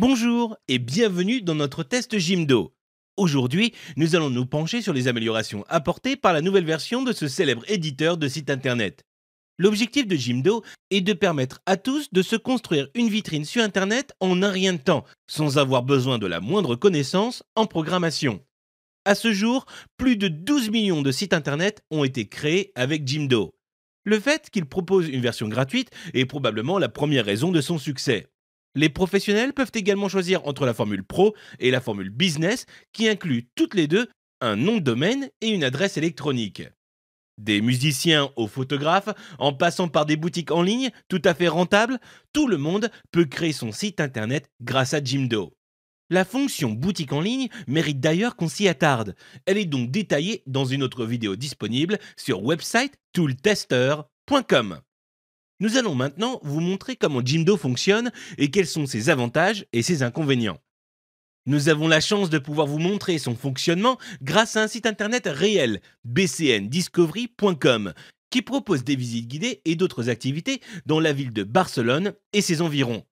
Bonjour et bienvenue dans notre test Jimdo. Aujourd'hui, nous allons nous pencher sur les améliorations apportées par la nouvelle version de ce célèbre éditeur de site internet. L'objectif de Jimdo est de permettre à tous de se construire une vitrine sur internet en un rien de temps, sans avoir besoin de la moindre connaissance en programmation. À ce jour, plus de 12 millions de sites internet ont été créés avec Jimdo. Le fait qu'il propose une version gratuite est probablement la première raison de son succès. Les professionnels peuvent également choisir entre la formule pro et la formule business qui inclut toutes les deux un nom de domaine et une adresse électronique. Des musiciens aux photographes, en passant par des boutiques en ligne tout à fait rentables, tout le monde peut créer son site internet grâce à Jimdo. La fonction boutique en ligne mérite d'ailleurs qu'on s'y attarde. Elle est donc détaillée dans une autre vidéo disponible sur website tooltester.com. Nous allons maintenant vous montrer comment Jimdo fonctionne et quels sont ses avantages et ses inconvénients. Nous avons la chance de pouvoir vous montrer son fonctionnement grâce à un site internet réel, bcndiscovery.com, qui propose des visites guidées et d'autres activités dans la ville de Barcelone et ses environs.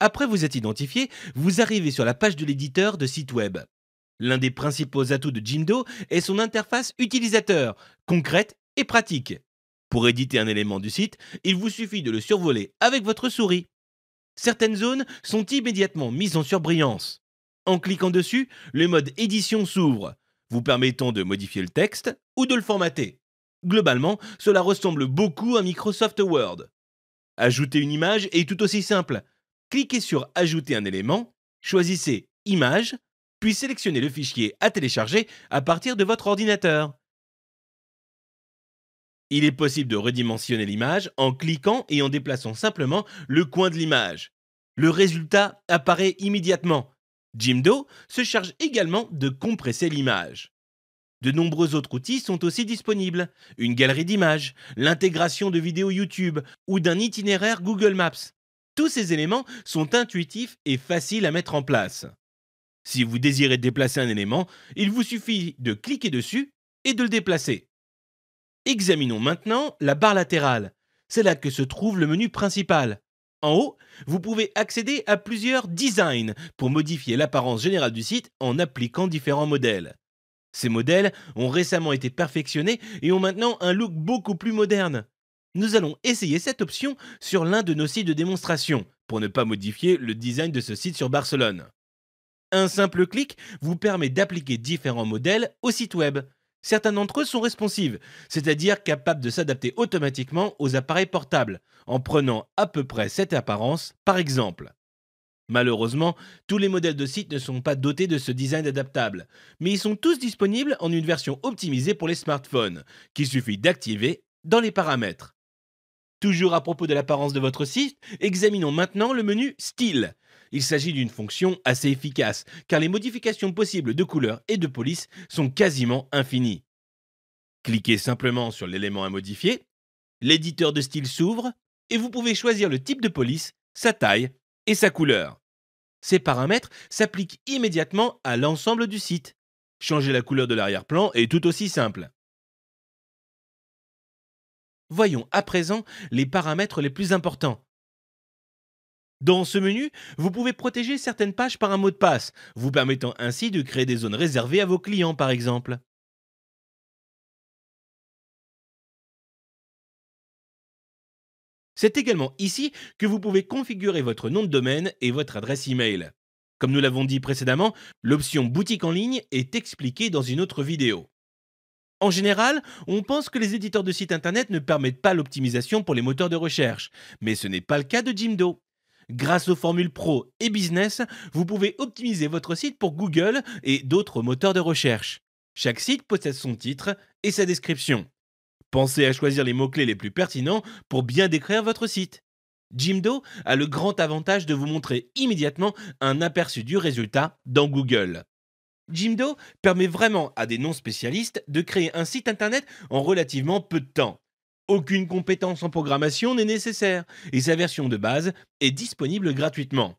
Après vous être identifié, vous arrivez sur la page de l'éditeur de site web. L'un des principaux atouts de Jimdo est son interface utilisateur, concrète et pratique. Pour éditer un élément du site, il vous suffit de le survoler avec votre souris. Certaines zones sont immédiatement mises en surbrillance. En cliquant dessus, le mode édition s'ouvre, vous permettant de modifier le texte ou de le formater. Globalement, cela ressemble beaucoup à Microsoft Word. Ajouter une image est tout aussi simple. Cliquez sur Ajouter un élément, choisissez Image, puis sélectionnez le fichier à télécharger à partir de votre ordinateur. Il est possible de redimensionner l'image en cliquant et en déplaçant simplement le coin de l'image. Le résultat apparaît immédiatement. Jimdo se charge également de compresser l'image. De nombreux autres outils sont aussi disponibles. Une galerie d'images, l'intégration de vidéos YouTube ou d'un itinéraire Google Maps. Tous ces éléments sont intuitifs et faciles à mettre en place. Si vous désirez déplacer un élément, il vous suffit de cliquer dessus et de le déplacer. Examinons maintenant la barre latérale. C'est là que se trouve le menu principal. En haut, vous pouvez accéder à plusieurs designs pour modifier l'apparence générale du site en appliquant différents modèles. Ces modèles ont récemment été perfectionnés et ont maintenant un look beaucoup plus moderne. Nous allons essayer cette option sur l'un de nos sites de démonstration pour ne pas modifier le design de ce site sur Barcelone. Un simple clic vous permet d'appliquer différents modèles au site web. Certains d'entre eux sont responsives, c'est-à-dire capables de s'adapter automatiquement aux appareils portables, en prenant à peu près cette apparence par exemple. Malheureusement, tous les modèles de sites ne sont pas dotés de ce design adaptable, mais ils sont tous disponibles en une version optimisée pour les smartphones, qu'il suffit d'activer dans les paramètres. Toujours à propos de l'apparence de votre site, examinons maintenant le menu Style, il s'agit d'une fonction assez efficace, car les modifications possibles de couleur et de police sont quasiment infinies. Cliquez simplement sur l'élément à modifier, l'éditeur de style s'ouvre, et vous pouvez choisir le type de police, sa taille et sa couleur. Ces paramètres s'appliquent immédiatement à l'ensemble du site. Changer la couleur de l'arrière-plan est tout aussi simple. Voyons à présent les paramètres les plus importants, dans ce menu, vous pouvez protéger certaines pages par un mot de passe, vous permettant ainsi de créer des zones réservées à vos clients par exemple. C'est également ici que vous pouvez configurer votre nom de domaine et votre adresse email. Comme nous l'avons dit précédemment, l'option boutique en ligne est expliquée dans une autre vidéo. En général, on pense que les éditeurs de sites internet ne permettent pas l'optimisation pour les moteurs de recherche, mais ce n'est pas le cas de Jimdo. Grâce aux formules Pro et Business, vous pouvez optimiser votre site pour Google et d'autres moteurs de recherche. Chaque site possède son titre et sa description. Pensez à choisir les mots-clés les plus pertinents pour bien décrire votre site. Jimdo a le grand avantage de vous montrer immédiatement un aperçu du résultat dans Google. Jimdo permet vraiment à des non-spécialistes de créer un site internet en relativement peu de temps. Aucune compétence en programmation n'est nécessaire et sa version de base est disponible gratuitement.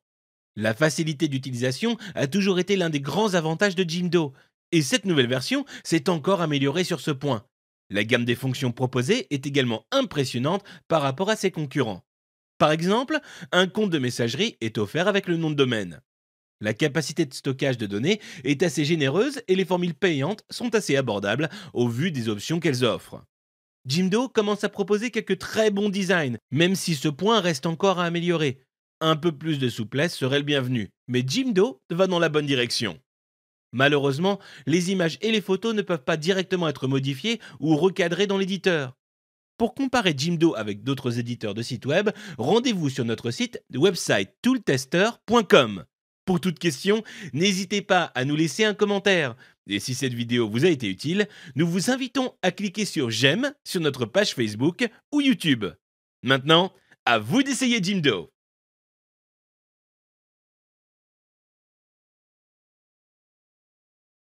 La facilité d'utilisation a toujours été l'un des grands avantages de Jimdo, et cette nouvelle version s'est encore améliorée sur ce point. La gamme des fonctions proposées est également impressionnante par rapport à ses concurrents. Par exemple, un compte de messagerie est offert avec le nom de domaine. La capacité de stockage de données est assez généreuse et les formules payantes sont assez abordables au vu des options qu'elles offrent. Jimdo commence à proposer quelques très bons designs, même si ce point reste encore à améliorer. Un peu plus de souplesse serait le bienvenu, mais Jimdo va dans la bonne direction. Malheureusement, les images et les photos ne peuvent pas directement être modifiées ou recadrées dans l'éditeur. Pour comparer Jimdo avec d'autres éditeurs de sites web, rendez-vous sur notre site website tooltester.com. Pour toute question, n'hésitez pas à nous laisser un commentaire. Et si cette vidéo vous a été utile, nous vous invitons à cliquer sur j'aime sur notre page Facebook ou YouTube. Maintenant, à vous d'essayer Jimdo